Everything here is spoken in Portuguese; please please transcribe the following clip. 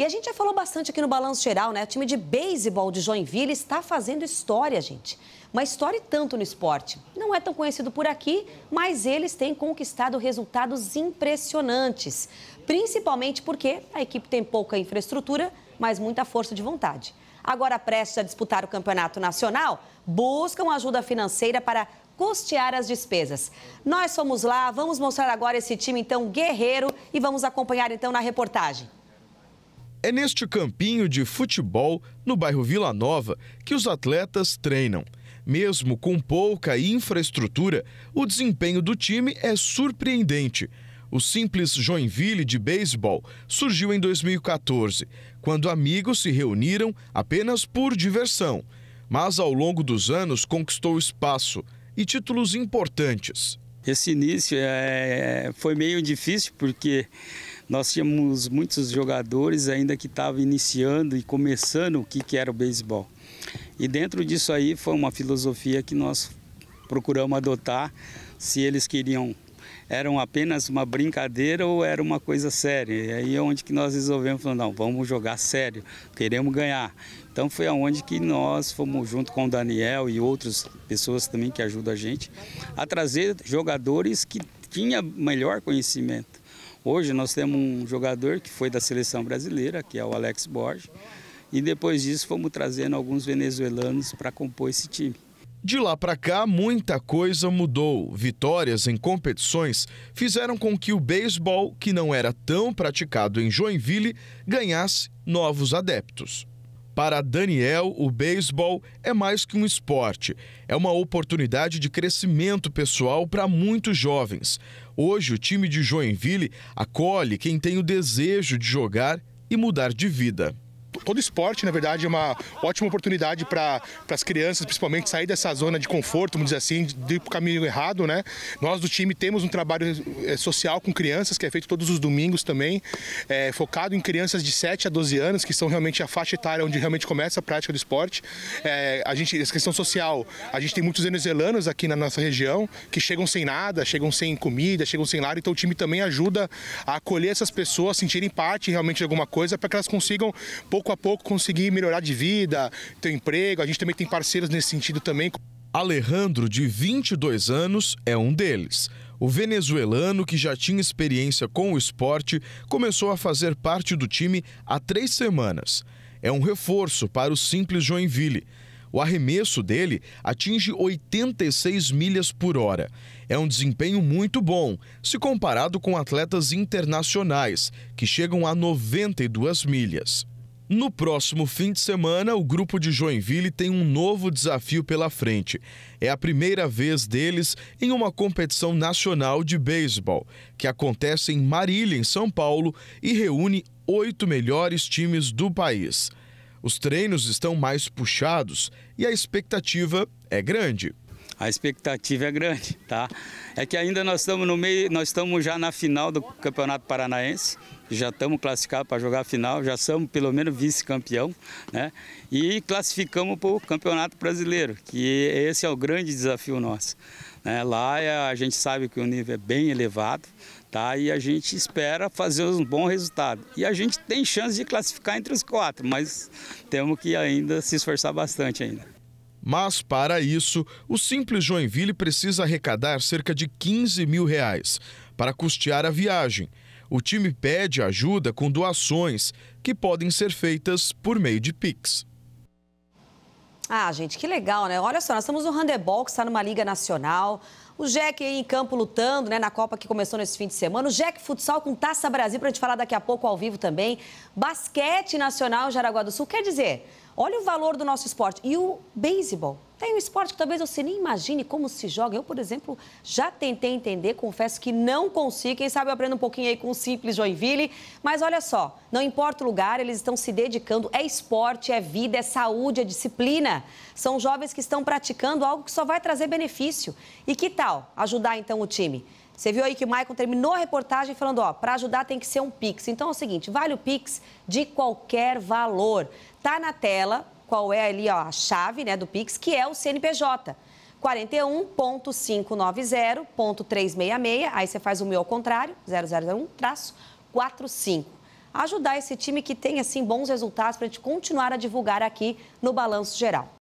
E a gente já falou bastante aqui no Balanço Geral, né? O time de beisebol de Joinville está fazendo história, gente. Uma história e tanto no esporte. Não é tão conhecido por aqui, mas eles têm conquistado resultados impressionantes. Principalmente porque a equipe tem pouca infraestrutura, mas muita força de vontade. Agora prestes a disputar o campeonato nacional, buscam ajuda financeira para custear as despesas. Nós somos lá, vamos mostrar agora esse time então guerreiro e vamos acompanhar então na reportagem. É neste campinho de futebol, no bairro Vila Nova, que os atletas treinam. Mesmo com pouca infraestrutura, o desempenho do time é surpreendente. O simples Joinville de beisebol surgiu em 2014, quando amigos se reuniram apenas por diversão, mas ao longo dos anos conquistou espaço e títulos importantes. Esse início é, foi meio difícil porque nós tínhamos muitos jogadores ainda que estavam iniciando e começando o que, que era o beisebol. E dentro disso aí foi uma filosofia que nós procuramos adotar se eles queriam eram apenas uma brincadeira ou era uma coisa séria. E aí é onde que nós resolvemos, falando, não, vamos jogar sério, queremos ganhar. Então foi aonde que nós fomos junto com o Daniel e outras pessoas também que ajudam a gente a trazer jogadores que tinha melhor conhecimento. Hoje nós temos um jogador que foi da seleção brasileira, que é o Alex Borges, e depois disso fomos trazendo alguns venezuelanos para compor esse time. De lá para cá, muita coisa mudou. Vitórias em competições fizeram com que o beisebol, que não era tão praticado em Joinville, ganhasse novos adeptos. Para Daniel, o beisebol é mais que um esporte, é uma oportunidade de crescimento pessoal para muitos jovens. Hoje, o time de Joinville acolhe quem tem o desejo de jogar e mudar de vida todo esporte, na verdade, é uma ótima oportunidade para as crianças, principalmente, sair dessa zona de conforto, vamos dizer assim, de ir para o caminho errado, né? Nós do time temos um trabalho eh, social com crianças, que é feito todos os domingos também, é, focado em crianças de 7 a 12 anos, que são realmente a faixa etária onde realmente começa a prática do esporte. É, a gente, essa questão social, a gente tem muitos venezuelanos aqui na nossa região que chegam sem nada, chegam sem comida, chegam sem lar, então o time também ajuda a acolher essas pessoas, sentirem parte realmente de alguma coisa, para que elas consigam, pouco pouco a pouco conseguir melhorar de vida, ter emprego. A gente também tem parceiros nesse sentido também. Alejandro, de 22 anos, é um deles. O venezuelano, que já tinha experiência com o esporte, começou a fazer parte do time há três semanas. É um reforço para o simples Joinville. O arremesso dele atinge 86 milhas por hora. É um desempenho muito bom, se comparado com atletas internacionais, que chegam a 92 milhas. No próximo fim de semana, o grupo de Joinville tem um novo desafio pela frente. É a primeira vez deles em uma competição nacional de beisebol, que acontece em Marília, em São Paulo, e reúne oito melhores times do país. Os treinos estão mais puxados e a expectativa é grande a expectativa é grande, tá? É que ainda nós estamos no meio, nós estamos já na final do Campeonato Paranaense, já estamos classificados para jogar a final, já somos pelo menos vice-campeão, né? E classificamos para o Campeonato Brasileiro, que esse é o grande desafio nosso. Né? Lá é a gente sabe que o nível é bem elevado, tá? E a gente espera fazer um bom resultado. E a gente tem chance de classificar entre os quatro, mas temos que ainda se esforçar bastante ainda. Mas, para isso, o Simples Joinville precisa arrecadar cerca de 15 mil reais para custear a viagem. O time pede ajuda com doações, que podem ser feitas por meio de Pix. Ah, gente, que legal, né? Olha só, nós estamos no handebol, que está numa liga nacional. O Jack aí em campo lutando, né, na Copa que começou nesse fim de semana. O Jack Futsal com Taça Brasil, para a gente falar daqui a pouco ao vivo também. Basquete Nacional Jaraguá do Sul. Quer dizer, Olha o valor do nosso esporte. E o beisebol. Tem um esporte que talvez você nem imagine como se joga. Eu, por exemplo, já tentei entender, confesso que não consigo. Quem sabe eu aprendo um pouquinho aí com o Simples Joinville. Mas olha só, não importa o lugar, eles estão se dedicando. É esporte, é vida, é saúde, é disciplina. São jovens que estão praticando algo que só vai trazer benefício. E que tal ajudar então o time? Você viu aí que o Maicon terminou a reportagem falando, ó, para ajudar tem que ser um Pix. Então é o seguinte, vale o Pix de qualquer valor. Tá na tela qual é ali ó, a chave né, do Pix, que é o CNPJ. 41.590.366, aí você faz o meu ao contrário, 0001, traço, 45 ajudar esse time que tem assim bons resultados para a gente continuar a divulgar aqui no Balanço Geral.